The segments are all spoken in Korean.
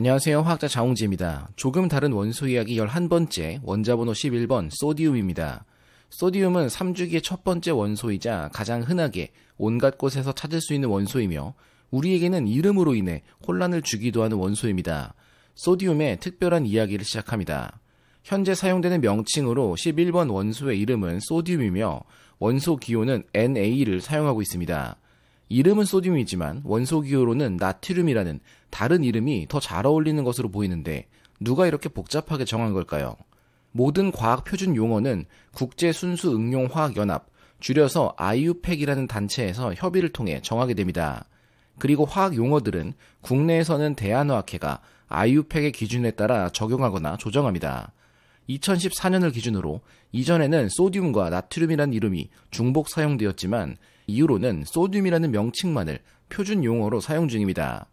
안녕하세요. 화학자 자홍지입니다. 조금 다른 원소 이야기 11번째, 원자번호 11번, 소디움입니다. 소디움은 3주기의 첫 번째 원소이자 가장 흔하게 온갖 곳에서 찾을 수 있는 원소이며 우리에게는 이름으로 인해 혼란을 주기도 하는 원소입니다. 소디움의 특별한 이야기를 시작합니다. 현재 사용되는 명칭으로 11번 원소의 이름은 소디움이며 원소 기호는 NA를 사용하고 있습니다. 이름은 소듐이지만 원소 기호로는 나트륨이라는 다른 이름이 더 잘 어울리는 것으로 보이는데 누가 이렇게 복잡하게 정한 걸까요? 모든 과학 표준 용어는 국제 순수 응용 화학 연합 줄여서 IUPAC이라는 단체에서 협의를 통해 정하게 됩니다. 그리고 화학 용어들은 국내에서는 대한화학회가 IUPAC의 기준에 따라 적용하거나 조정합니다. 2014년을 기준으로 이전에는 소듐과 나트륨이란 이름이 중복 사용되었지만 이후로는 소듐이라는 명칭만을 표준 용어로 사용 중입니다.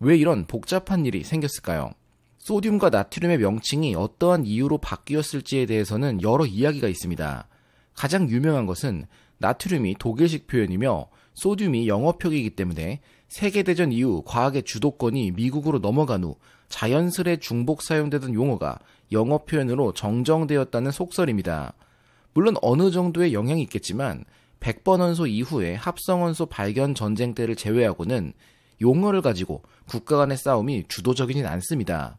왜 이런 복잡한 일이 생겼을까요? 소듐과 나트륨의 명칭이 어떠한 이유로 바뀌었을지에 대해서는 여러 이야기가 있습니다. 가장 유명한 것은 나트륨이 독일식 표현이며 소듐이 영어표기이기 때문에 세계대전 이후 과학의 주도권이 미국으로 넘어간 후 자연스레 중복 사용되던 용어가 영어 표현으로 정정되었다는 속설입니다. 물론 어느 정도의 영향이 있겠지만 백번원소 이후에 합성원소 발견 전쟁 때를 제외하고는 용어를 가지고 국가 간의 싸움이 주도적이진 않습니다.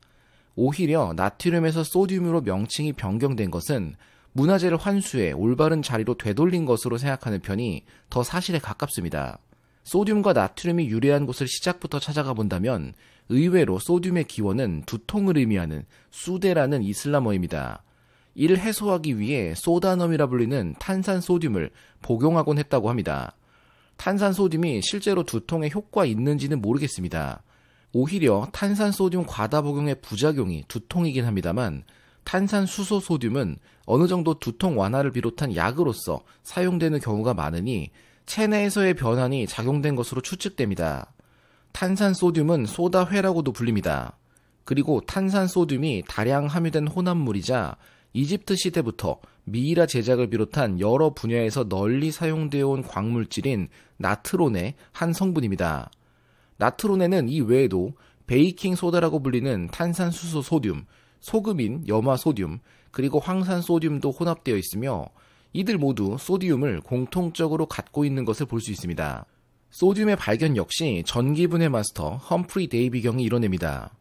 오히려 나트륨에서 소듐으로 명칭이 변경된 것은 문화재를 환수해 올바른 자리로 되돌린 것으로 생각하는 편이 더 사실에 가깝습니다. 소듐과 나트륨이 유래한 곳을 시작부터 찾아가 본다면 의외로 소듐의 기원은 두통을 의미하는 수데라는 이슬람어입니다. 이를 해소하기 위해 소다넘이라 불리는 탄산소듐을 복용하곤 했다고 합니다. 탄산소듐이 실제로 두통에 효과 있는지는 모르겠습니다. 오히려 탄산소듐 과다 복용의 부작용이 두통이긴 합니다만 탄산수소소듐은 어느 정도 두통 완화를 비롯한 약으로서 사용되는 경우가 많으니 체내에서의 변환이 작용된 것으로 추측됩니다. 탄산소듐은 소다회라고도 불립니다. 그리고 탄산소듐이 다량 함유된 혼합물이자 이집트 시대부터 미이라 제작을 비롯한 여러 분야에서 널리 사용되어 온 광물질인 나트론의 한 성분입니다. 나트론에는 이 외에도 베이킹 소다라고 불리는 탄산수소 소듐, 소금인 염화 소듐, 그리고 황산 소듐도 혼합되어 있으며 이들 모두 소듐을 공통적으로 갖고 있는 것을 볼 수 있습니다. 소듐의 발견 역시 전기분해 마스터 험프리 데이비 경이 이뤄냅니다.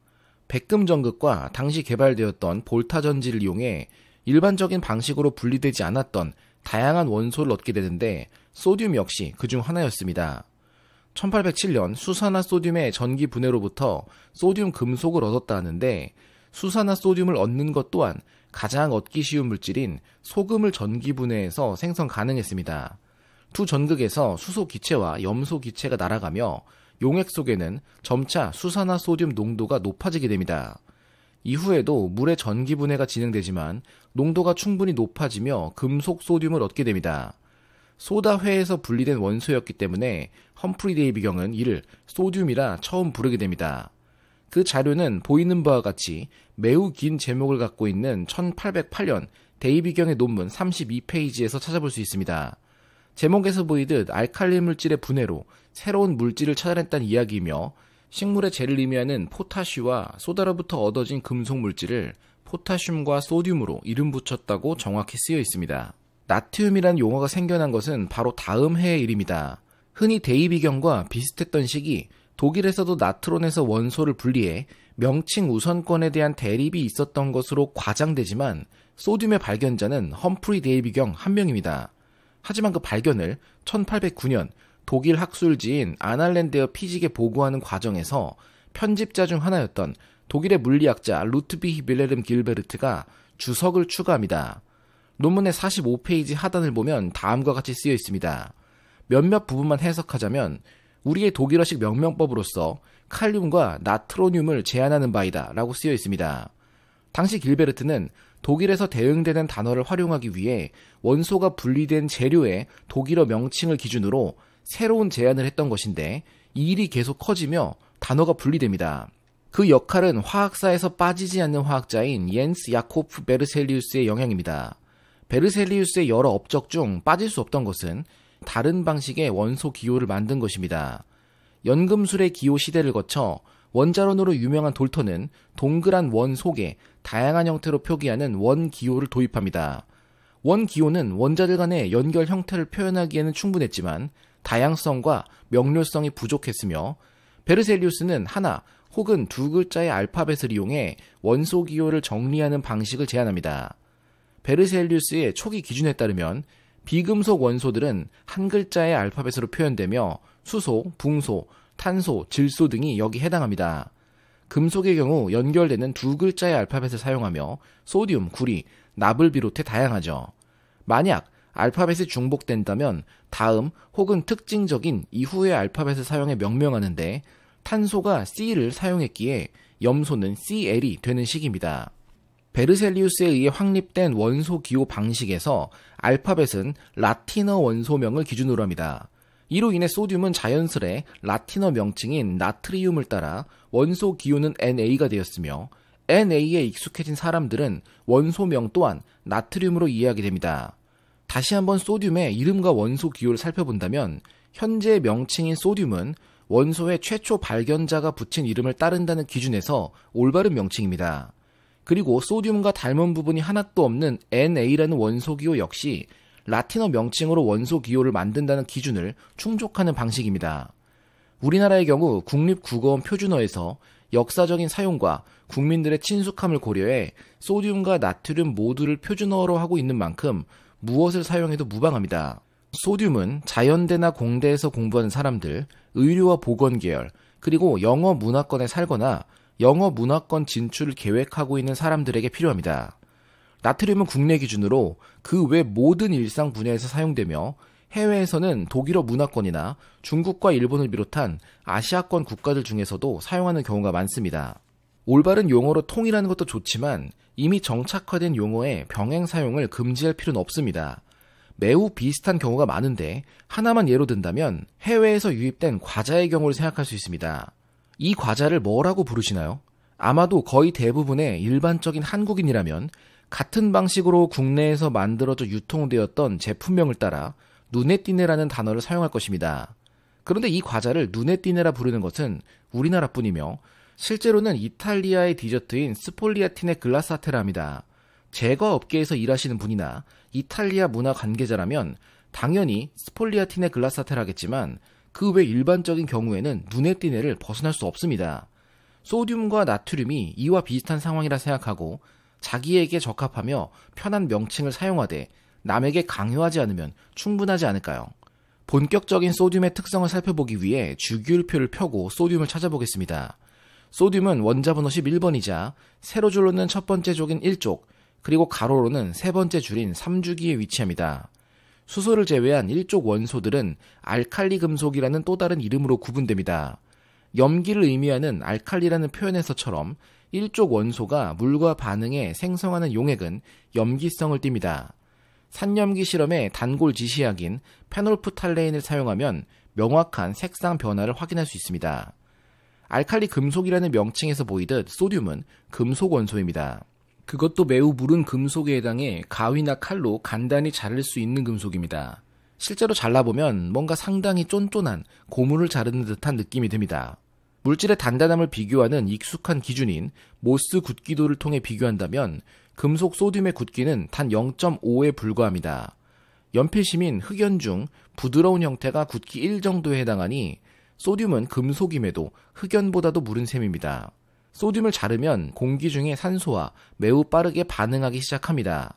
백금전극과 당시 개발되었던 볼타 전지를 이용해 일반적인 방식으로 분리되지 않았던 다양한 원소를 얻게 되는데 소듐 역시 그 중 하나였습니다. 1807년 수산화 소듐의 전기 분해로부터 소듐 금속을 얻었다 는데 수산화 소듐을 얻는 것 또한 가장 얻기 쉬운 물질인 소금을 전기 분해해서 생성 가능했습니다. 두 전극에서 수소 기체와 염소 기체가 날아가며 용액 속에는 점차 수산화 소듐 농도가 높아지게 됩니다. 이후에도 물의 전기 분해가 진행되지만 농도가 충분히 높아지며 금속 소듐을 얻게 됩니다. 소다회에서 분리된 원소였기 때문에 험프리 데이비경은 이를 소듐이라 처음 부르게 됩니다. 그 자료는 보이는 바와 같이 매우 긴 제목을 갖고 있는 1808년 데이비경의 논문 32페이지에서 찾아볼 수 있습니다. 제목에서 보이듯 알칼리 물질의 분해로 새로운 물질을 찾아냈다는 이야기이며 식물의 재를 의미하는 포타슈와 소다로부터 얻어진 금속 물질을 포타슘과 소듐으로 이름 붙였다고 정확히 쓰여 있습니다. 나트륨이란 용어가 생겨난 것은 바로 다음 해의 일입니다. 흔히 데이비경과 비슷했던 시기 독일에서도 나트론에서 원소를 분리해 명칭 우선권에 대한 대립이 있었던 것으로 과장되지만 소듐의 발견자는 험프리 데이비경 한 명입니다. 하지만 그 발견을 1809년 독일 학술지인 아날랜데어 피직에 보고하는 과정에서 편집자 중 하나였던 독일의 물리학자 루트비히 빌레름 길베르트가 주석을 추가합니다. 논문의 45페이지 하단을 보면 다음과 같이 쓰여 있습니다. 몇몇 부분만 해석하자면 우리의 독일어식 명명법으로서 칼륨과 나트로늄을 제한하는 바이다 라고 쓰여 있습니다. 당시 길베르트는 독일에서 대응되는 단어를 활용하기 위해 원소가 분리된 재료의 독일어 명칭을 기준으로 새로운 제안을 했던 것인데 이 일이 계속 커지며 단어가 분리됩니다. 그 역할은 화학사에서 빠지지 않는 화학자인 옌스 야코프 베르셀리우스의 영향입니다. 베르셀리우스의 여러 업적 중 빠질 수 없던 것은 다른 방식의 원소 기호를 만든 것입니다. 연금술의 기호 시대를 거쳐 원자론으로 유명한 돌턴은 동그란 원 속에 다양한 형태로 표기하는 원기호를 도입합니다. 원기호는 원자들 간의 연결 형태를 표현하기에는 충분했지만 다양성과 명료성이 부족했으며 베르셀리우스는 하나 혹은 두 글자의 알파벳을 이용해 원소 기호를 정리하는 방식을 제안합니다. 베르셀리우스의 초기 기준에 따르면 비금속 원소들은 한 글자의 알파벳으로 표현되며 수소, 붕소, 탄소, 질소 등이 여기 해당합니다. 금속의 경우 연결되는 두 글자의 알파벳을 사용하며 소듐 구리, 납을 비롯해 다양하죠. 만약 알파벳이 중복된다면 다음 혹은 특징적인 이후의 알파벳을 사용해 명명하는데 탄소가 C를 사용했기에 염소는 CL이 되는 식입니다. 베르셀리우스에 의해 확립된 원소 기호 방식에서 알파벳은 라틴어 원소명을 기준으로 합니다. 이로 인해 소듐은 자연스레 라틴어 명칭인 나트리움을 따라 원소 기호는 NA가 되었으며 NA에 익숙해진 사람들은 원소명 또한 나트륨으로 이해하게 됩니다. 다시 한번 소듐의 이름과 원소 기호를 살펴본다면 현재 명칭인 소듐은 원소의 최초 발견자가 붙인 이름을 따른다는 기준에서 올바른 명칭입니다. 그리고 소듐과 닮은 부분이 하나도 없는 NA라는 원소 기호 역시 라틴어 명칭으로 원소 기호를 만든다는 기준을 충족하는 방식입니다. 우리나라의 경우 국립국어원 표준어에서 역사적인 사용과 국민들의 친숙함을 고려해 소듐과 나트륨 모두를 표준어로 하고 있는 만큼 무엇을 사용해도 무방합니다. 소듐은 자연대나 공대에서 공부하는 사람들, 의료와 보건 계열, 그리고 영어 문화권에 살거나 영어 문화권 진출을 계획하고 있는 사람들에게 필요합니다. 나트륨은 국내 기준으로 그 외 모든 일상 분야에서 사용되며 해외에서는 독일어 문화권이나 중국과 일본을 비롯한 아시아권 국가들 중에서도 사용하는 경우가 많습니다. 올바른 용어로 통일하는 것도 좋지만 이미 정착화된 용어의 병행 사용을 금지할 필요는 없습니다. 매우 비슷한 경우가 많은데 하나만 예로 든다면 해외에서 유입된 과자의 경우를 생각할 수 있습니다. 이 과자를 뭐라고 부르시나요? 아마도 거의 대부분의 일반적인 한국인이라면 같은 방식으로 국내에서 만들어져 유통되었던 제품명을 따라 눈에 띄네라는 단어를 사용할 것입니다. 그런데 이 과자를 눈에 띄네라 부르는 것은 우리나라뿐이며 실제로는 이탈리아의 디저트인 스폴리아틴의 글라사테라입니다. 제과 업계에서 일하시는 분이나 이탈리아 문화 관계자라면 당연히 스폴리아틴의 글라사테라겠지만 그 외 일반적인 경우에는 눈에 띄네를 벗어날 수 없습니다. 소듐과 나트륨이 이와 비슷한 상황이라 생각하고 자기에게 적합하며 편한 명칭을 사용하되 남에게 강요하지 않으면 충분하지 않을까요? 본격적인 소듐의 특성을 살펴보기 위해 주기율표를 펴고 소듐을 찾아보겠습니다. 소듐은 원자번호 11번이자 세로줄로는 첫 번째 족인 1족, 그리고 가로로는 세 번째 줄인 3주기에 위치합니다. 수소를 제외한 1족 원소들은 알칼리 금속이라는 또 다른 이름으로 구분됩니다. 염기를 의미하는 알칼리라는 표현에서처럼 1족 원소가 물과 반응해 생성하는 용액은 염기성을 띱니다. 산염기 실험의 단골 지시약인 페놀프탈레인을 사용하면 명확한 색상 변화를 확인할 수 있습니다. 알칼리 금속이라는 명칭에서 보이듯 소듐은 금속 원소입니다. 그것도 매우 무른 금속에 해당해 가위나 칼로 간단히 자를 수 있는 금속입니다. 실제로 잘라보면 뭔가 상당히 쫀쫀한 고무를 자르는 듯한 느낌이 듭니다. 물질의 단단함을 비교하는 익숙한 기준인 모스 굳기도를 통해 비교한다면 금속 소듐의 굳기는 단 0.5에 불과합니다. 연필심인 흑연 중 부드러운 형태가 굳기 1 정도에 해당하니 소듐은 금속임에도 흑연보다도 무른 셈입니다. 소듐을 자르면 공기 중에 산소와 매우 빠르게 반응하기 시작합니다.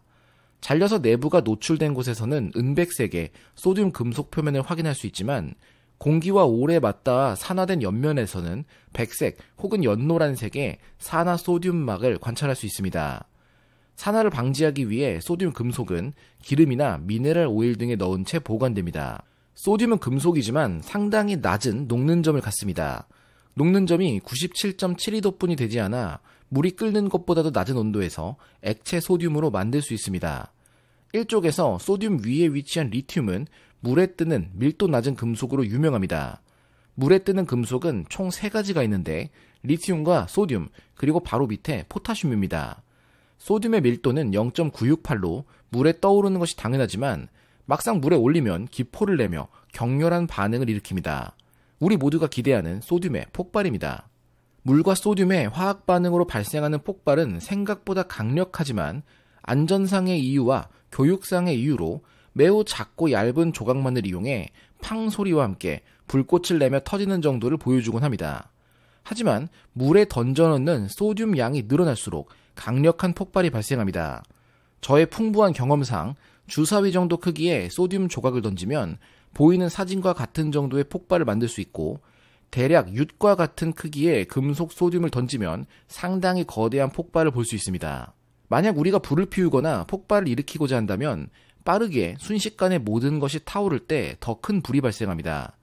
잘려서 내부가 노출된 곳에서는 은백색의 소듐 금속 표면을 확인할 수 있지만 공기와 오래 맞닿아 산화된 옆면에서는 백색 혹은 연노란색의 산화소듐막을 관찰할 수 있습니다. 산화를 방지하기 위해 소듐 금속은 기름이나 미네랄 오일 등에 넣은 채 보관됩니다. 소듐은 금속이지만 상당히 낮은 녹는 점을 갖습니다. 녹는 점이 97.72도뿐이 되지 않아 물이 끓는 것보다도 낮은 온도에서 액체 소듐으로 만들 수 있습니다. 1쪽에서 소듐 위에 위치한 리튬은 물에 뜨는 밀도 낮은 금속으로 유명합니다. 물에 뜨는 금속은 총 3가지가 있는데 리튬과 소듐 그리고 바로 밑에 포타슘입니다. 소듐의 밀도는 0.968로 물에 떠오르는 것이 당연하지만 막상 물에 올리면 기포를 내며 격렬한 반응을 일으킵니다. 우리 모두가 기대하는 소듐의 폭발입니다. 물과 소듐의 화학 반응으로 발생하는 폭발은 생각보다 강력하지만 안전상의 이유와 교육상의 이유로 매우 작고 얇은 조각만을 이용해 팡 소리와 함께 불꽃을 내며 터지는 정도를 보여주곤 합니다. 하지만 물에 던져넣는 소듐 양이 늘어날수록 강력한 폭발이 발생합니다. 저의 풍부한 경험상 주사위 정도 크기의 소듐 조각을 던지면 보이는 사진과 같은 정도의 폭발을 만들 수 있고 대략 윷과 같은 크기의 금속 소듐을 던지면 상당히 거대한 폭발을 볼 수 있습니다. 만약 우리가 불을 피우거나 폭발을 일으키고자 한다면 빠르게 순식간에 모든 것이 타오를 때 더 큰 불이 발생합니다.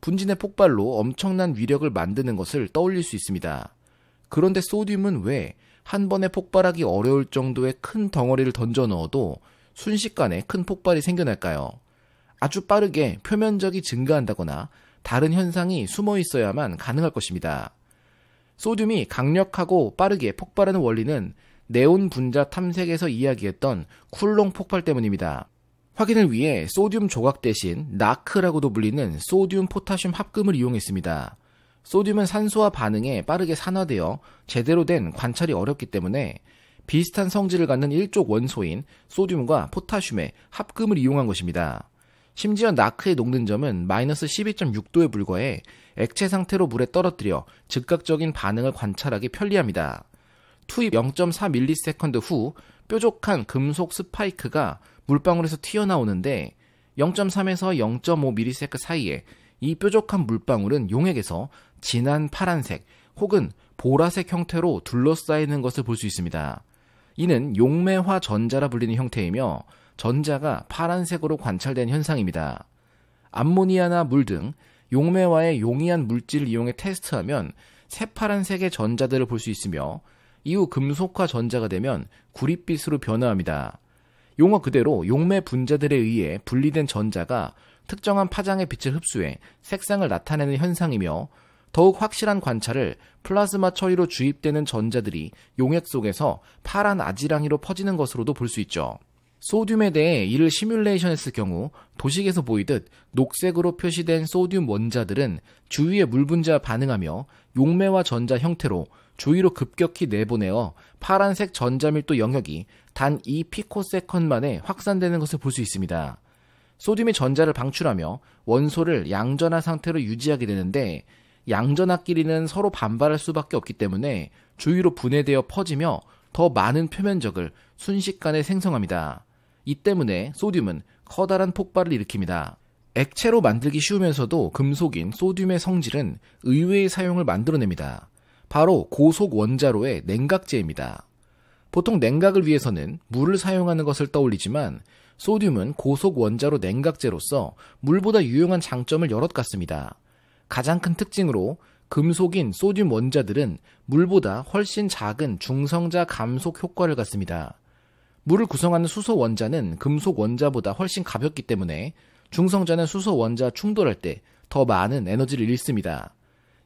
분진의 폭발로 엄청난 위력을 만드는 것을 떠올릴 수 있습니다. 그런데 소듐은 왜 한 번에 폭발하기 어려울 정도의 큰 덩어리를 던져 넣어도 순식간에 큰 폭발이 생겨날까요? 아주 빠르게 표면적이 증가한다거나 다른 현상이 숨어 있어야만 가능할 것입니다. 소듐이 강력하고 빠르게 폭발하는 원리는 네온 분자 탐색에서 이야기했던 쿨롱 폭발 때문입니다. 확인을 위해 소듐 조각 대신 나크라고도 불리는 소듐 포타슘 합금을 이용했습니다. 소듐은 산소와 반응에 빠르게 산화되어 제대로 된 관찰이 어렵기 때문에 비슷한 성질을 갖는 1족 원소인 소듐과 포타슘의 합금을 이용한 것입니다. 심지어 나크의 녹는 점은 마이너스 12.6도에 불과해 액체 상태로 물에 떨어뜨려 즉각적인 반응을 관찰하기 편리합니다. 투입 0.4밀리세컨드 후 뾰족한 금속 스파이크가 물방울에서 튀어나오는데 0.3에서 0 5밀리세컨 사이에 이 뾰족한 물방울은 용액에서 진한 파란색 혹은 보라색 형태로 둘러싸이는 것을 볼 수 있습니다. 이는 용매화 전자라 불리는 형태이며 전자가 파란색으로 관찰된 현상입니다. 암모니아나 물 등 용매화의 용이한 물질을 이용해 테스트하면 새파란색의 전자들을 볼 수 있으며 이후 금속화 전자가 되면 구릿빛으로 변화합니다. 용어 그대로 용매 분자들에 의해 분리된 전자가 특정한 파장의 빛을 흡수해 색상을 나타내는 현상이며 더욱 확실한 관찰을 플라즈마 처리로 주입되는 전자들이 용액 속에서 파란 아지랑이로 퍼지는 것으로도 볼 수 있죠. 소듐에 대해 이를 시뮬레이션했을 경우 도식에서 보이듯 녹색으로 표시된 소듐 원자들은 주위의 물 분자와 반응하며 용매와 전자 형태로 주위로 급격히 내보내어 파란색 전자밀도 영역이 단 2피코세컨 만에 확산되는 것을 볼 수 있습니다. 소듐이 전자를 방출하며 원소를 양전화 상태로 유지하게 되는데 양전화끼리는 서로 반발할 수밖에 없기 때문에 주위로 분해되어 퍼지며 더 많은 표면적을 순식간에 생성합니다. 이 때문에 소듐은 커다란 폭발을 일으킵니다. 액체로 만들기 쉬우면서도 금속인 소듐의 성질은 의외의 사용을 만들어냅니다. 바로 고속 원자로의 냉각제입니다. 보통 냉각을 위해서는 물을 사용하는 것을 떠올리지만 소듐은 고속 원자로 냉각제로서 물보다 유용한 장점을 여럿 갖습니다. 가장 큰 특징으로 금속인 소듐 원자들은 물보다 훨씬 작은 중성자 감속 효과를 갖습니다. 물을 구성하는 수소 원자는 금속 원자보다 훨씬 가볍기 때문에 중성자는 수소 원자 충돌할 때 더 많은 에너지를 잃습니다.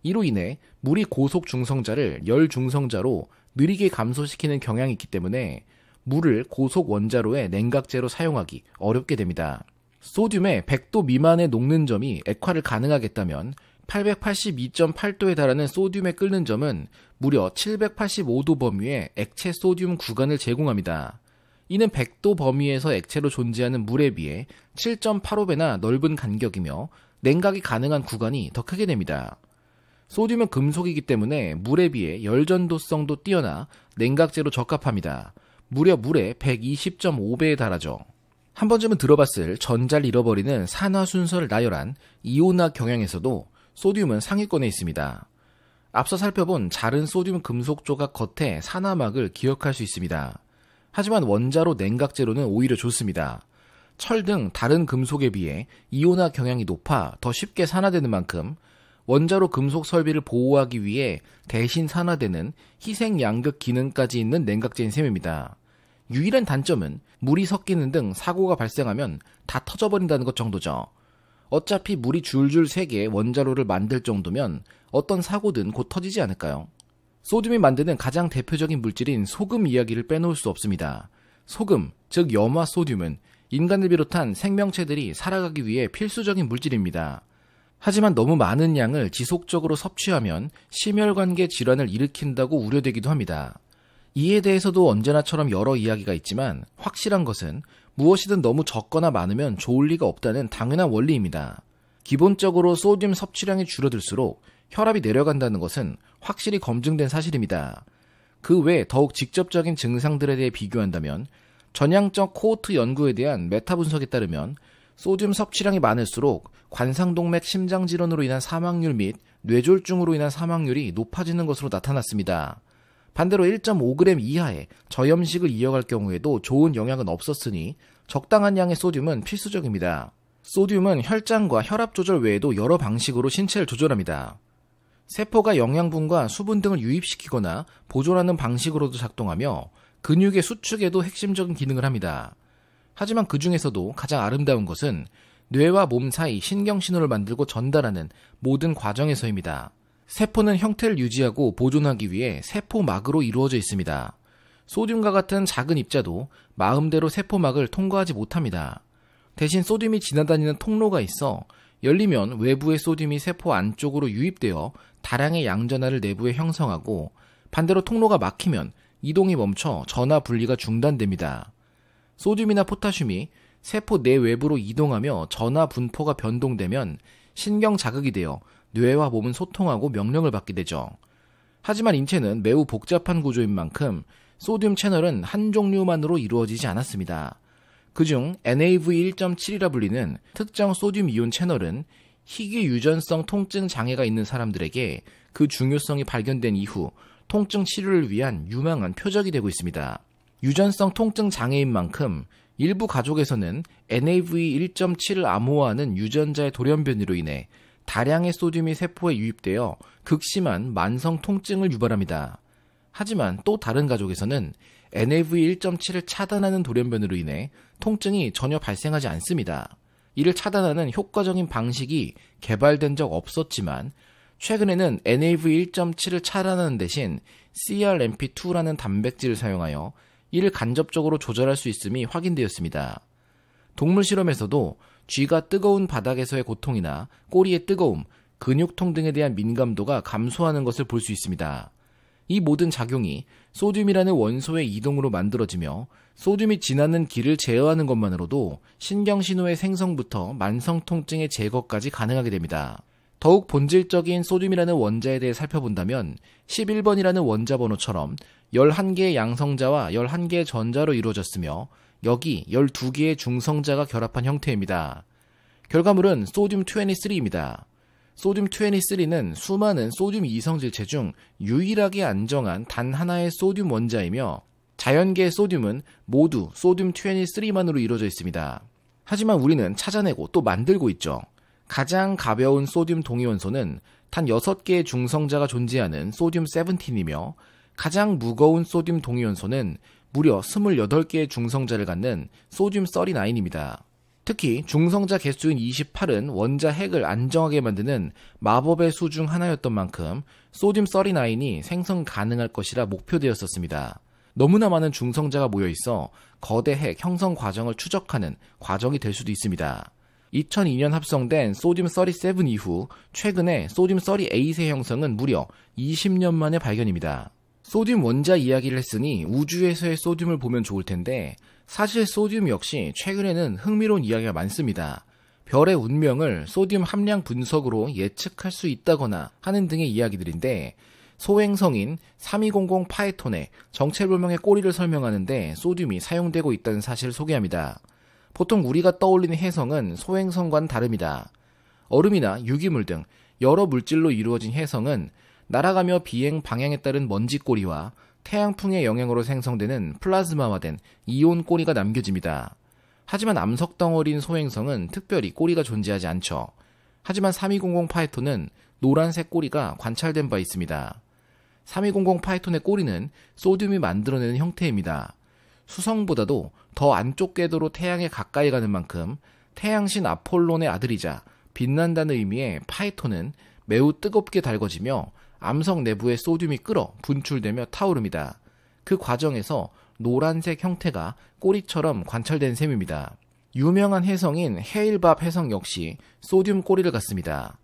이로 인해 물이 고속 중성자를 열 중성자로 느리게 감소시키는 경향이 있기 때문에 물을 고속 원자로의 냉각제로 사용하기 어렵게 됩니다. 소듐의 100도 미만에 녹는 점이 액화를 가능하겠다면 882.8도에 달하는 소듐에 끓는 점은 무려 785도 범위의 액체 소듐 구간을 제공합니다. 이는 100도 범위에서 액체로 존재하는 물에 비해 7.85배나 넓은 간격이며 냉각이 가능한 구간이 더 크게 됩니다. 소듐은 금속이기 때문에 물에 비해 열전도성도 뛰어나 냉각제로 적합합니다. 무려 물의 120.5배에 달하죠. 한 번쯤은 들어봤을 전자를 잃어버리는 산화 순서를 나열한 이온화 경향에서도 소듐은 상위권에 있습니다. 앞서 살펴본 자른 소듐 금속 조각 겉에 산화막을 기억할 수 있습니다. 하지만 원자로 냉각제로는 오히려 좋습니다. 철 등 다른 금속에 비해 이온화 경향이 높아 더 쉽게 산화되는 만큼 원자로 금속 설비를 보호하기 위해 대신 산화되는 희생 양극 기능까지 있는 냉각재인 셈입니다. 유일한 단점은 물이 섞이는 등 사고가 발생하면 다 터져버린다는 것 정도죠. 어차피 물이 줄줄 새게 원자로를 만들 정도면 어떤 사고든 곧 터지지 않을까요? 소듐이 만드는 가장 대표적인 물질인 소금 이야기를 빼놓을 수 없습니다. 소금, 즉 염화 소듐은 인간을 비롯한 생명체들이 살아가기 위해 필수적인 물질입니다. 하지만 너무 많은 양을 지속적으로 섭취하면 심혈관계 질환을 일으킨다고 우려되기도 합니다. 이에 대해서도 언제나처럼 여러 이야기가 있지만 확실한 것은 무엇이든 너무 적거나 많으면 좋을 리가 없다는 당연한 원리입니다. 기본적으로 소듐 섭취량이 줄어들수록 혈압이 내려간다는 것은 확실히 검증된 사실입니다. 그 외 더욱 직접적인 증상들에 대해 비교한다면 전향적 코호트 연구에 대한 메타 분석에 따르면 소듐 섭취량이 많을수록 관상동맥 심장 질환으로 인한 사망률 및 뇌졸중으로 인한 사망률이 높아지는 것으로 나타났습니다. 반대로 1.5g 이하의 저염식을 이어갈 경우에도 좋은 영향은 없었으니 적당한 양의 소듐은 필수적입니다. 소듐은 혈장과 혈압 조절 외에도 여러 방식으로 신체를 조절합니다. 세포가 영양분과 수분 등을 유입시키거나 보존하는 방식으로도 작동하며 근육의 수축에도 핵심적인 기능을 합니다. 하지만 그 중에서도 가장 아름다운 것은 뇌와 몸 사이 신경 신호를 만들고 전달하는 모든 과정에서입니다. 세포는 형태를 유지하고 보존하기 위해 세포막으로 이루어져 있습니다. 소듐과 같은 작은 입자도 마음대로 세포막을 통과하지 못합니다. 대신 소듐이 지나다니는 통로가 있어 열리면 외부의 소듐이 세포 안쪽으로 유입되어 다량의 양전화를 내부에 형성하고 반대로 통로가 막히면 이동이 멈춰 전화 분리가 중단됩니다. 소듐이나 포타슘이 세포 내외부로 이동하며 전화 분포가 변동되면 신경 자극이 되어 뇌와 몸은 소통하고 명령을 받게 되죠. 하지만 인체는 매우 복잡한 구조인 만큼 소듐 채널은 한 종류만으로 이루어지지 않았습니다. 그중 NAV1.7이라 불리는 특정 소듐 이온 채널은 희귀 유전성 통증 장애가 있는 사람들에게 그 중요성이 발견된 이후 통증 치료를 위한 유망한 표적이 되고 있습니다. 유전성 통증 장애인 만큼 일부 가족에서는 NAV 1.7을 암호화하는 유전자의 돌연변이로 인해 다량의 소듐이 세포에 유입되어 극심한 만성 통증을 유발합니다. 하지만 또 다른 가족에서는 NAV 1.7을 차단하는 돌연변으로 인해 통증이 전혀 발생하지 않습니다. 이를 차단하는 효과적인 방식이 개발된 적 없었지만 최근에는 NAV 1.7을 차단하는 대신 CRMP2라는 단백질을 사용하여 이를 간접적으로 조절할 수 있음이 확인되었습니다. 동물 실험에서도 쥐가 뜨거운 바닥에서의 고통이나 꼬리의 뜨거움, 근육통 등에 대한 민감도가 감소하는 것을 볼 수 있습니다. 이 모든 작용이 소듐이라는 원소의 이동으로 만들어지며 소듐이 지나는 길을 제어하는 것만으로도 신경신호의 생성부터 만성통증의 제거까지 가능하게 됩니다. 더욱 본질적인 소듐이라는 원자에 대해 살펴본다면 11번이라는 원자 번호처럼 11개의 양성자와 11개의 전자로 이루어졌으며 여기 12개의 중성자가 결합한 형태입니다. 결과물은 소듐-23입니다. 소듐-23는 수많은 소듐 이성질체 중 유일하게 안정한 단 하나의 소듐 원자이며 자연계의 소듐은 모두 소듐-23만으로 이루어져 있습니다. 하지만 우리는 찾아내고 또 만들고 있죠. 가장 가벼운 소듐 동위원소는 단 6개의 중성자가 존재하는 소듐-17이며 가장 무거운 소듐 동위원소는 무려 28개의 중성자를 갖는 소듐 39입니다. 특히 중성자 개수인 28은 원자 핵을 안정하게 만드는 마법의 수 중 하나였던 만큼 소듐 39이 생성 가능할 것이라 목표되었었습니다. 너무나 많은 중성자가 모여 있어 거대 핵 형성 과정을 추적하는 과정이 될 수도 있습니다. 2002년 합성된 소듐 37 이후 최근에 소듐 38의 형성은 무려 20년 만에 발견입니다. 소듐 원자 이야기를 했으니 우주에서의 소듐을 보면 좋을 텐데 사실 소듐 역시 최근에는 흥미로운 이야기가 많습니다. 별의 운명을 소듐 함량 분석으로 예측할 수 있다거나 하는 등의 이야기들인데 소행성인 3200 파이톤의 정체불명의 꼬리를 설명하는데 소듐이 사용되고 있다는 사실을 소개합니다. 보통 우리가 떠올리는 해성은 소행성과는 다릅니다. 얼음이나 유기물 등 여러 물질로 이루어진 해성은 날아가며 비행 방향에 따른 먼지 꼬리와 태양풍의 영향으로 생성되는 플라즈마화된 이온 꼬리가 남겨집니다. 하지만 암석 덩어리인 소행성은 특별히 꼬리가 존재하지 않죠. 하지만 3200 파이톤은 노란색 꼬리가 관찰된 바 있습니다. 3200 파이톤의 꼬리는 소듐이 만들어내는 형태입니다. 수성보다도 더 안쪽 궤도로 태양에 가까이 가는 만큼 태양신 아폴론의 아들이자 빛난다는 의미의 파이톤은 매우 뜨겁게 달궈지며 암석 내부의 소듐이 끓어 분출되며 타오릅니다. 그 과정에서 노란색 형태가 꼬리처럼 관찰된 셈입니다. 유명한 해성인 해일밥 해성 역시 소듐 꼬리를 갖습니다.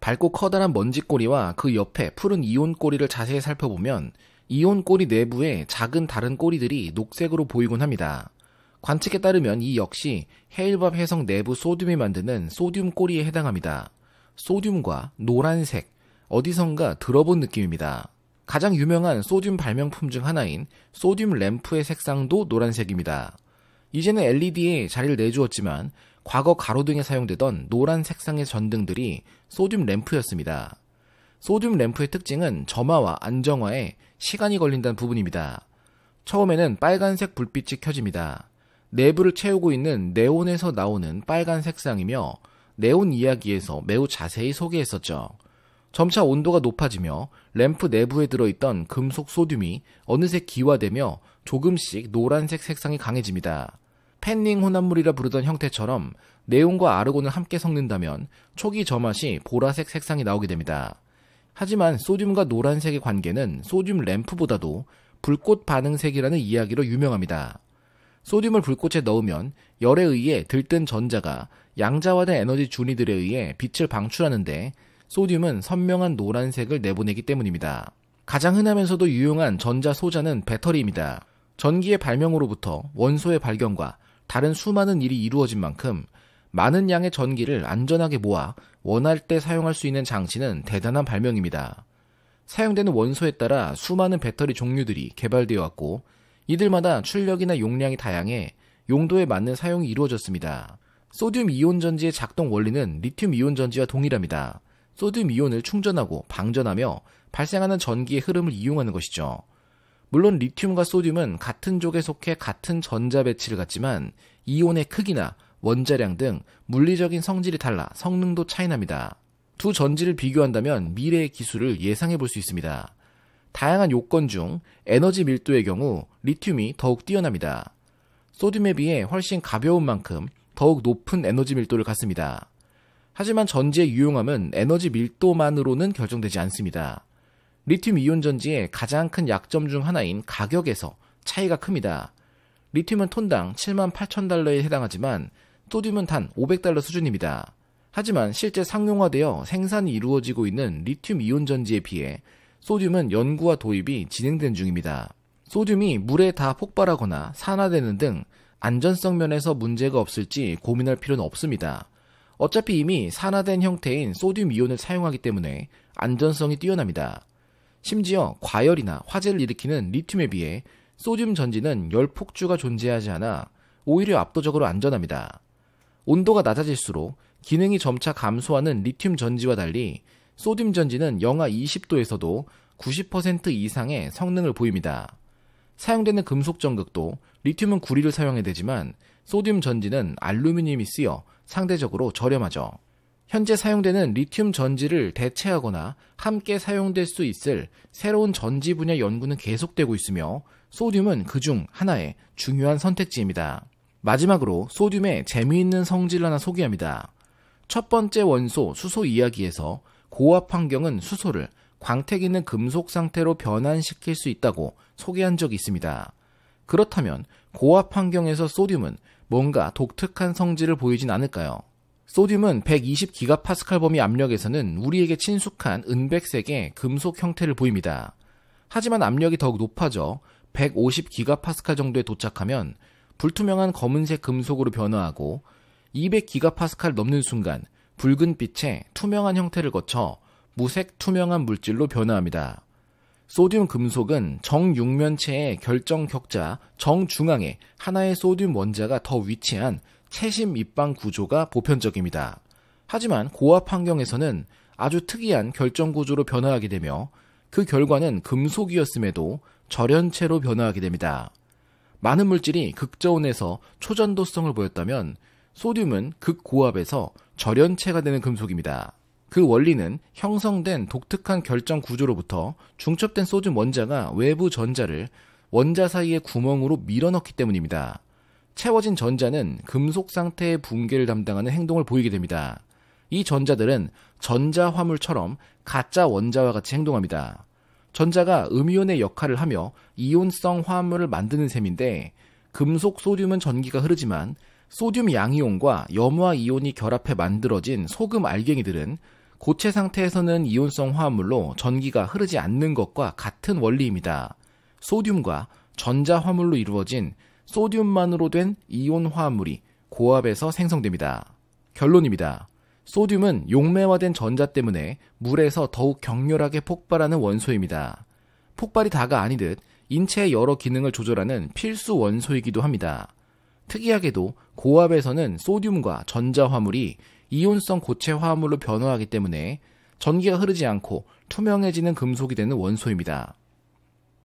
밝고 커다란 먼지 꼬리와 그 옆에 푸른 이온 꼬리를 자세히 살펴보면 이온 꼬리 내부에 작은 다른 꼬리들이 녹색으로 보이곤 합니다. 관측에 따르면 이 역시 해일밥 해성 내부 소듐이 만드는 소듐 꼬리에 해당합니다. 소듐과 노란색, 어디선가 들어본 느낌입니다. 가장 유명한 소듐 발명품 중 하나인 소듐 램프의 색상도 노란색입니다. 이제는 LED에 자리를 내주었지만 과거 가로등에 사용되던 노란 색상의 전등들이 소듐 램프였습니다. 소듐 램프의 특징은 점화와 안정화에 시간이 걸린다는 부분입니다. 처음에는 빨간색 불빛이 켜집니다. 내부를 채우고 있는 네온에서 나오는 빨간 색상이며 네온 이야기에서 매우 자세히 소개했었죠. 점차 온도가 높아지며 램프 내부에 들어있던 금속 소듐이 어느새 기화되며 조금씩 노란색 색상이 강해집니다. 펜닝 혼합물이라 부르던 형태처럼 네온과 아르곤을 함께 섞는다면 초기 점화시 보라색 색상이 나오게 됩니다. 하지만 소듐과 노란색의 관계는 소듐 램프보다도 불꽃 반응색이라는 이야기로 유명합니다. 소듐을 불꽃에 넣으면 열에 의해 들뜬 전자가 양자화된 에너지 준위들에 의해 빛을 방출하는데 소듐은 선명한 노란색을 내보내기 때문입니다. 가장 흔하면서도 유용한 전자소자는 배터리입니다. 전기의 발명으로부터 원소의 발견과 다른 수많은 일이 이루어진 만큼 많은 양의 전기를 안전하게 모아 원할 때 사용할 수 있는 장치는 대단한 발명입니다. 사용되는 원소에 따라 수많은 배터리 종류들이 개발되어 왔고 이들마다 출력이나 용량이 다양해 용도에 맞는 사용이 이루어졌습니다. 소듐 이온 전지의 작동 원리는 리튬 이온 전지와 동일합니다. 소듐 이온을 충전하고 방전하며 발생하는 전기의 흐름을 이용하는 것이죠. 물론 리튬과 소듐은 같은 족에 속해 같은 전자 배치를 갖지만 이온의 크기나 원자량 등 물리적인 성질이 달라 성능도 차이납니다. 두 전지를 비교한다면 미래의 기술을 예상해 볼 수 있습니다. 다양한 요건 중 에너지 밀도의 경우 리튬이 더욱 뛰어납니다. 소듐에 비해 훨씬 가벼운 만큼 더욱 높은 에너지 밀도를 갖습니다. 하지만 전지의 유용함은 에너지 밀도만으로는 결정되지 않습니다. 리튬 이온 전지의 가장 큰 약점 중 하나인 가격에서 차이가 큽니다. 리튬은 톤당 7만 8천 달러에 해당하지만 소듐은 단 500달러 수준입니다. 하지만 실제 상용화되어 생산이 이루어지고 있는 리튬 이온 전지에 비해 소듐은 연구와 도입이 진행된 중입니다. 소듐이 물에 다 폭발하거나 산화되는 등 안전성 면에서 문제가 없을지 고민할 필요는 없습니다. 어차피 이미 산화된 형태인 소듐 이온을 사용하기 때문에 안전성이 뛰어납니다. 심지어 과열이나 화재를 일으키는 리튬에 비해 소듐 전지는 열 폭주가 존재하지 않아 오히려 압도적으로 안전합니다. 온도가 낮아질수록 기능이 점차 감소하는 리튬 전지와 달리 소듐 전지는 영하 20도에서도 90% 이상의 성능을 보입니다. 사용되는 금속 전극도 리튬은 구리를 사용해야 되지만 소듐 전지는 알루미늄이 쓰여 상대적으로 저렴하죠. 현재 사용되는 리튬 전지를 대체하거나 함께 사용될 수 있을 새로운 전지 분야 연구는 계속되고 있으며 소듐은 그 중 하나의 중요한 선택지입니다. 마지막으로 소듐의 재미있는 성질 하나 소개합니다. 첫 번째 원소 수소 이야기에서 고압 환경은 수소를 광택 있는 금속 상태로 변환시킬 수 있다고 소개한 적이 있습니다. 그렇다면 고압 환경에서 소듐은 뭔가 독특한 성질을 보이진 않을까요? 소듐은 120기가파스칼 범위 압력에서는 우리에게 친숙한 은백색의 금속 형태를 보입니다. 하지만 압력이 더욱 높아져 150기가파스칼 정도에 도착하면 불투명한 검은색 금속으로 변화하고 200기가파스칼 넘는 순간 붉은 빛의 투명한 형태를 거쳐 무색 투명한 물질로 변화합니다. 소듐 금속은 정육면체의 결정 격자 정중앙에 하나의 소듐 원자가 더 위치한 채심 입방 구조가 보편적입니다. 하지만 고압 환경에서는 아주 특이한 결정 구조로 변화하게 되며 그 결과는 금속이었음에도 절연체로 변화하게 됩니다. 많은 물질이 극저온에서 초전도성을 보였다면 소듐은 극고압에서 절연체가 되는 금속입니다. 그 원리는 형성된 독특한 결정 구조로부터 중첩된 소듐 원자가 외부 전자를 원자 사이의 구멍으로 밀어넣기 때문입니다. 채워진 전자는 금속 상태의 붕괴를 담당하는 행동을 보이게 됩니다. 이 전자들은 전자 화물처럼 가짜 원자와 같이 행동합니다. 전자가 음이온의 역할을 하며 이온성 화합물을 만드는 셈인데 금속 소듐은 전기가 흐르지만 소듐 양이온과 염화 이온이 결합해 만들어진 소금 알갱이들은 고체 상태에서는 이온성 화합물로 전기가 흐르지 않는 것과 같은 원리입니다. 소듐과 전자 화물로 이루어진 소듐만으로 된 이온 화합물이 고압에서 생성됩니다. 결론입니다. 소듐은 용매화된 전자 때문에 물에서 더욱 격렬하게 폭발하는 원소입니다. 폭발이 다가 아니듯 인체의 여러 기능을 조절하는 필수 원소이기도 합니다. 특이하게도 고압에서는 소듐과 전자화물이 이온성 고체 화합물로 변화하기 때문에 전기가 흐르지 않고 투명해지는 금속이 되는 원소입니다.